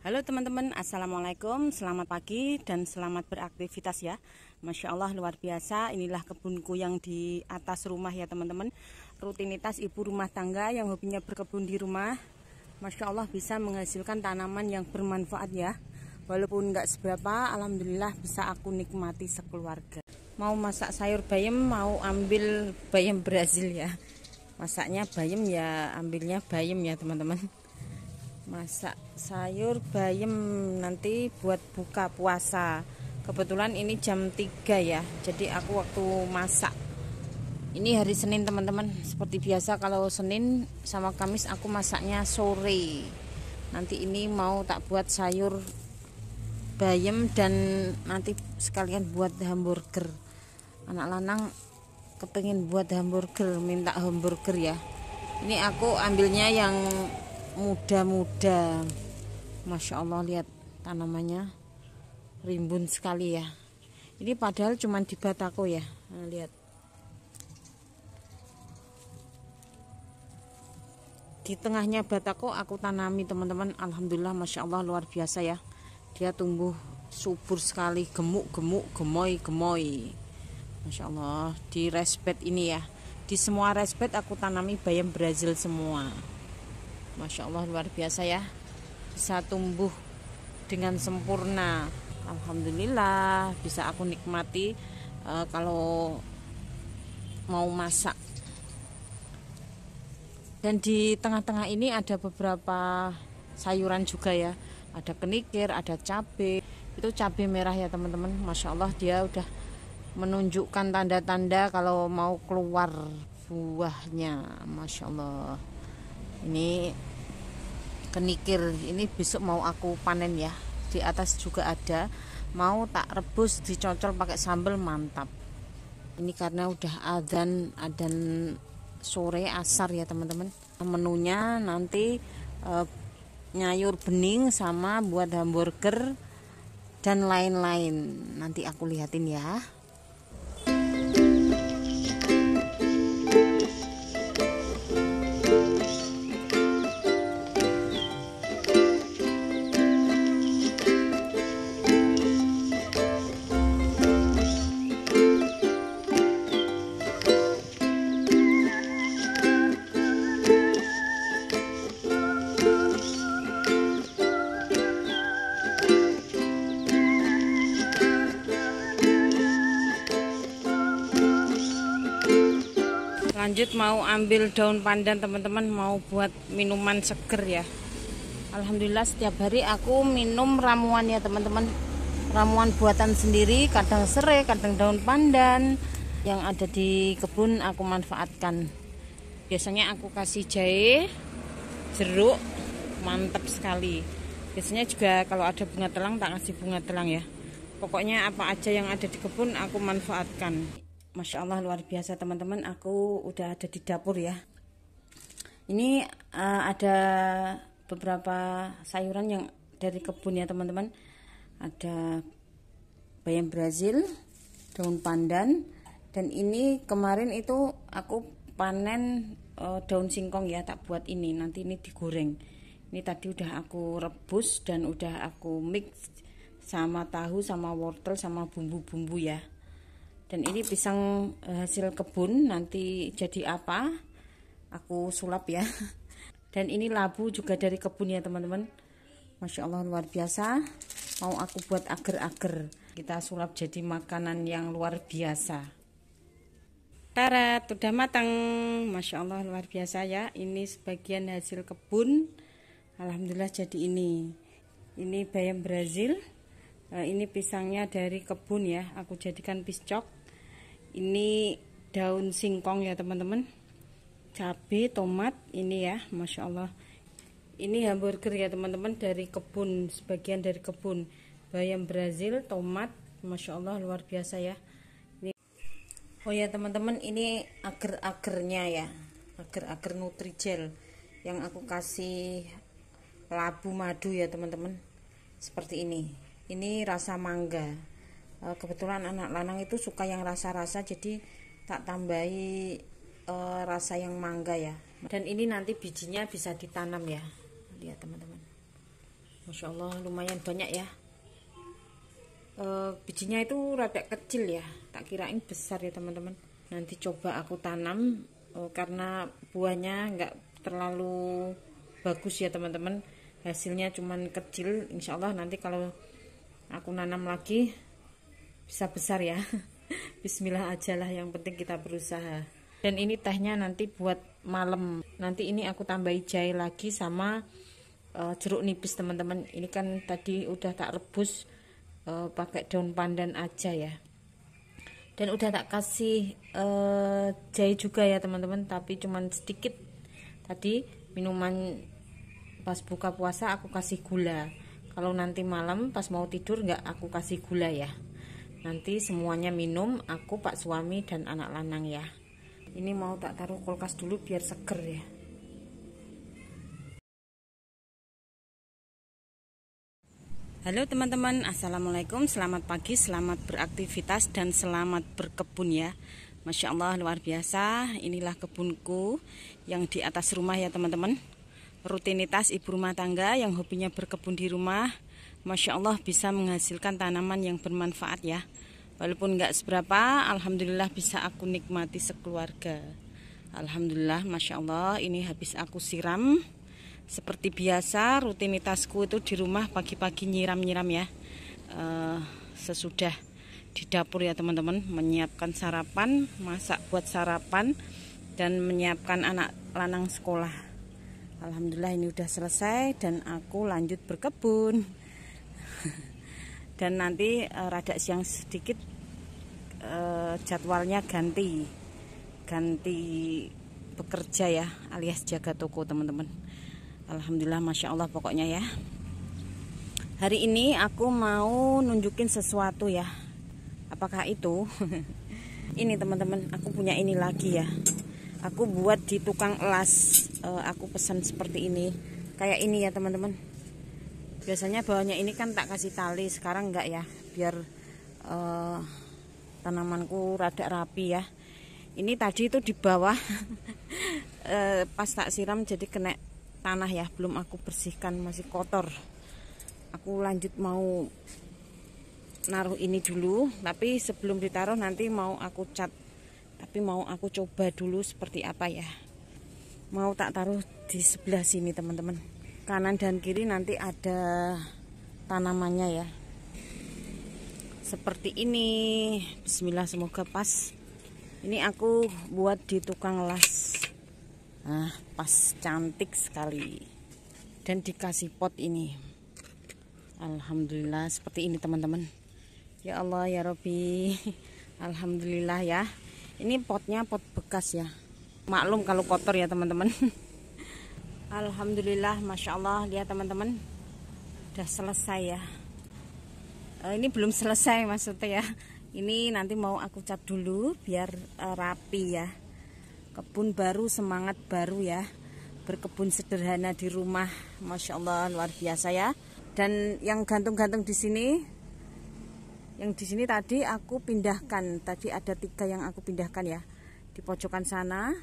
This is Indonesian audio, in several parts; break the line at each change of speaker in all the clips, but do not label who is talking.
Halo teman-teman, Assalamualaikum, selamat pagi dan selamat beraktivitas ya Masya Allah luar biasa, inilah kebunku yang di atas rumah ya teman-teman Rutinitas ibu rumah tangga yang hobinya berkebun di rumah Masya Allah bisa menghasilkan tanaman yang bermanfaat ya Walaupun nggak seberapa, Alhamdulillah bisa aku nikmati sekeluarga Mau masak sayur bayam, mau ambil bayam Brazil ya Masaknya bayam ya, ambilnya bayam ya teman-teman masak sayur bayam nanti buat buka puasa kebetulan ini jam 3 ya jadi aku waktu masak ini hari Senin teman-teman seperti biasa kalau Senin sama Kamis aku masaknya sore nanti ini mau tak buat sayur bayam dan nanti sekalian buat hamburger anak lanang kepengen buat hamburger minta hamburger ya ini aku ambilnya yang muda-muda Masya Allah lihat tanamannya rimbun sekali ya ini padahal cuma di batako ya nah, lihat di tengahnya batako aku tanami teman-teman Alhamdulillah Masya Allah luar biasa ya dia tumbuh subur sekali gemuk-gemuk gemoy-gemoy Masya Allah di respet ini ya di semua respet aku tanami bayam Brazil semua Masya Allah luar biasa ya bisa tumbuh dengan sempurna Alhamdulillah bisa aku nikmati e, kalau mau masak dan di tengah-tengah ini ada beberapa sayuran juga ya ada kenikir ada cabai itu cabai merah ya teman-teman Masya Allah dia udah menunjukkan tanda-tanda kalau mau keluar buahnya Masya Allah ini kenikir ini besok mau aku panen ya di atas juga ada mau tak rebus dicocol pakai sambal mantap ini karena udah adzan adzan sore asar ya teman-teman menunya nanti e, nyayur bening sama buat hamburger dan lain-lain nanti aku lihatin ya lanjut mau ambil daun pandan teman-teman mau buat minuman seger ya Alhamdulillah setiap hari aku minum ramuan ya teman-teman ramuan buatan sendiri kadang serai kadang daun pandan yang ada di kebun aku manfaatkan biasanya aku kasih jahe jeruk mantap sekali biasanya juga kalau ada bunga telang tak kasih bunga telang ya pokoknya apa aja yang ada di kebun aku manfaatkan Masya Allah luar biasa teman-teman aku udah ada di dapur ya ini uh, ada beberapa sayuran yang dari kebun ya teman-teman ada bayam brazil daun pandan dan ini kemarin itu aku panen uh, daun singkong ya tak buat ini nanti ini digoreng ini tadi udah aku rebus dan udah aku mix sama tahu sama wortel sama bumbu-bumbu ya dan ini pisang eh, hasil kebun nanti jadi apa aku sulap ya dan ini labu juga dari kebun ya teman-teman Masya Allah luar biasa mau aku buat agar-agar kita sulap jadi makanan yang luar biasa tarat sudah matang Masya Allah luar biasa ya ini sebagian hasil kebun Alhamdulillah jadi ini ini bayam Brazil eh, ini pisangnya dari kebun ya aku jadikan piscok ini daun singkong ya teman-teman cabai tomat ini ya Masya Allah ini hamburger ya teman-teman dari kebun sebagian dari kebun bayam Brazil tomat Masya Allah luar biasa ya ini Oh ya teman-teman ini agar-agarnya ya agar-agar nutrijel yang aku kasih labu madu ya teman-teman seperti ini ini rasa mangga Eh, kebetulan anak lanang itu suka yang rasa-rasa jadi tak tambahi e, rasa yang mangga ya dan ini nanti bijinya bisa ditanam ya lihat teman-teman Masya Allah lumayan banyak ya e, bijinya itu rada kecil ya tak kirain besar ya teman-teman nanti coba aku tanam e, karena buahnya nggak terlalu bagus ya teman-teman hasilnya cuman kecil insya Allah nanti kalau aku nanam lagi bisa besar ya bismillah ajalah yang penting kita berusaha dan ini tehnya nanti buat malam nanti ini aku tambahi jahe lagi sama uh, jeruk nipis teman-teman ini kan tadi udah tak rebus uh, pakai daun pandan aja ya dan udah tak kasih uh, jahe juga ya teman-teman tapi cuman sedikit tadi minuman pas buka puasa aku kasih gula kalau nanti malam pas mau tidur nggak aku kasih gula ya nanti semuanya minum aku pak suami dan anak lanang ya ini mau tak taruh kulkas dulu biar seger ya Halo teman-teman, Assalamualaikum, selamat pagi, selamat beraktivitas dan selamat berkebun ya Masya Allah luar biasa, inilah kebunku yang di atas rumah ya teman-teman Rutinitas ibu rumah tangga yang hobinya berkebun di rumah Masya Allah bisa menghasilkan tanaman yang bermanfaat ya Walaupun nggak seberapa Alhamdulillah bisa aku nikmati sekeluarga Alhamdulillah Masya Allah ini habis aku siram Seperti biasa rutinitasku itu di rumah pagi-pagi nyiram-nyiram ya eh, Sesudah di dapur ya teman-teman Menyiapkan sarapan, masak buat sarapan Dan menyiapkan anak lanang sekolah Alhamdulillah ini udah selesai dan aku lanjut berkebun dan nanti uh, rada siang sedikit uh, jadwalnya ganti ganti bekerja ya alias jaga toko teman-teman Alhamdulillah Masya Allah pokoknya ya hari ini aku mau nunjukin sesuatu ya apakah itu ini teman-teman aku punya ini lagi ya aku buat di tukang las. uh, eh, aku pesan seperti ini kayak ini ya teman-teman biasanya bawahnya ini kan tak kasih tali sekarang enggak ya biar uh, tanamanku rada rapi ya ini tadi itu di bawah eh, pas tak siram jadi kena tanah ya belum aku bersihkan masih kotor aku lanjut mau naruh ini dulu tapi sebelum ditaruh nanti mau aku cat tapi mau aku coba dulu seperti apa ya mau tak taruh di sebelah sini teman-teman kanan dan kiri nanti ada tanamannya ya seperti ini bismillah semoga pas ini aku buat di tukang las nah pas cantik sekali dan dikasih pot ini Alhamdulillah seperti ini teman-teman ya Allah ya Robi Alhamdulillah ya ini potnya pot bekas ya maklum kalau kotor ya teman-teman Alhamdulillah Masya Allah lihat teman-teman udah selesai ya eh, ini belum selesai maksudnya ya ini nanti mau aku cat dulu biar eh, rapi ya kebun baru semangat baru ya berkebun sederhana di rumah Masya Allah luar biasa ya dan yang gantung-gantung di sini yang di sini tadi aku pindahkan tadi ada tiga yang aku pindahkan ya di pojokan sana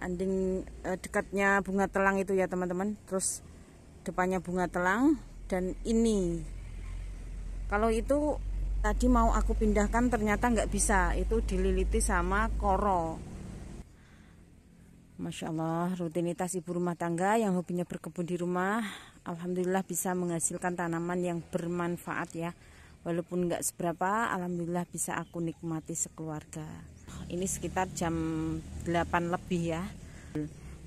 anding eh, dekatnya bunga telang itu ya teman-teman terus depannya bunga telang dan ini kalau itu tadi mau aku pindahkan ternyata nggak bisa itu dililiti sama koro Masya Allah rutinitas ibu rumah tangga yang hobinya berkebun di rumah Alhamdulillah bisa menghasilkan tanaman yang bermanfaat ya Walaupun nggak seberapa Alhamdulillah bisa aku nikmati sekeluarga ini sekitar jam 8 lebih ya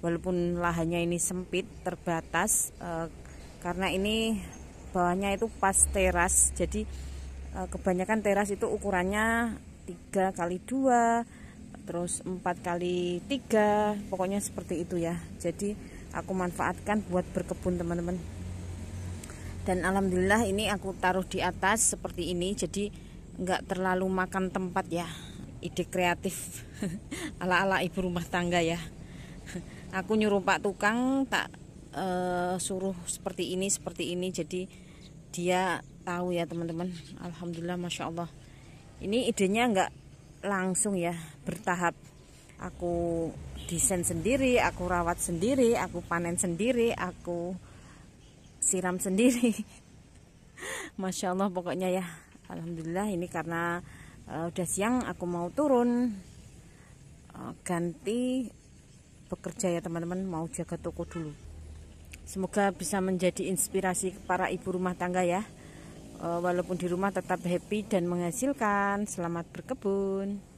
walaupun lahannya ini sempit terbatas eh, karena ini bawahnya itu pas teras jadi eh, kebanyakan teras itu ukurannya 3 kali 2 terus 4 kali 3 pokoknya seperti itu ya jadi aku manfaatkan buat berkebun teman-teman dan alhamdulillah ini aku taruh di atas seperti ini jadi nggak terlalu makan tempat ya ide kreatif ala-ala ibu rumah tangga ya aku nyuruh pak tukang tak uh, suruh seperti ini seperti ini jadi dia tahu ya teman-teman Alhamdulillah Masya Allah ini idenya enggak langsung ya bertahap aku desain sendiri aku rawat sendiri aku panen sendiri aku siram sendiri Masya Allah pokoknya ya Alhamdulillah ini karena uh, udah siang aku mau turun uh, ganti bekerja ya teman-teman mau jaga toko dulu semoga bisa menjadi inspirasi para ibu rumah tangga ya uh, walaupun di rumah tetap happy dan menghasilkan selamat berkebun